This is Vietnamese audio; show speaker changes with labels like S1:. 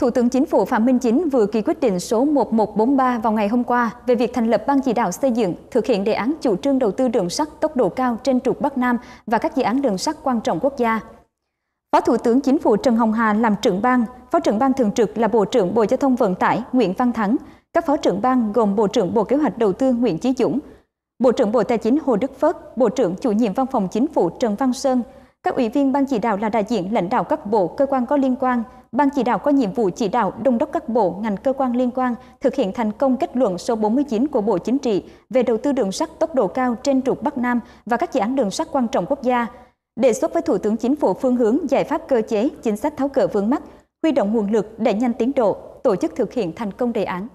S1: Thủ tướng Chính phủ Phạm Minh Chính vừa ký quyết định số 1143 vào ngày hôm qua về việc thành lập Ban chỉ đạo xây dựng thực hiện đề án chủ trương đầu tư đường sắt tốc độ cao trên trục Bắc Nam và các dự án đường sắt quan trọng quốc gia. Phó Thủ tướng Chính phủ Trần Hồng Hà làm trưởng ban, Phó trưởng ban thường trực là Bộ trưởng Bộ Giao thông Vận tải Nguyễn Văn Thắng, các phó trưởng ban gồm Bộ trưởng Bộ Kế hoạch Đầu tư Nguyễn Chí Dũng, Bộ trưởng Bộ Tài chính Hồ Đức Phước, Bộ trưởng Chủ nhiệm Văn phòng Chính phủ Trần Văn Sơn, các ủy viên ban chỉ đạo là đại diện lãnh đạo các bộ, cơ quan có liên quan, Ban chỉ đạo có nhiệm vụ chỉ đạo đông đốc các bộ, ngành cơ quan liên quan thực hiện thành công kết luận số 49 của Bộ Chính trị về đầu tư đường sắt tốc độ cao trên trục Bắc Nam và các dự án đường sắt quan trọng quốc gia, đề xuất với Thủ tướng Chính phủ phương hướng giải pháp cơ chế, chính sách tháo gỡ vướng mắc, huy động nguồn lực để nhanh tiến độ, tổ chức thực hiện thành công đề án.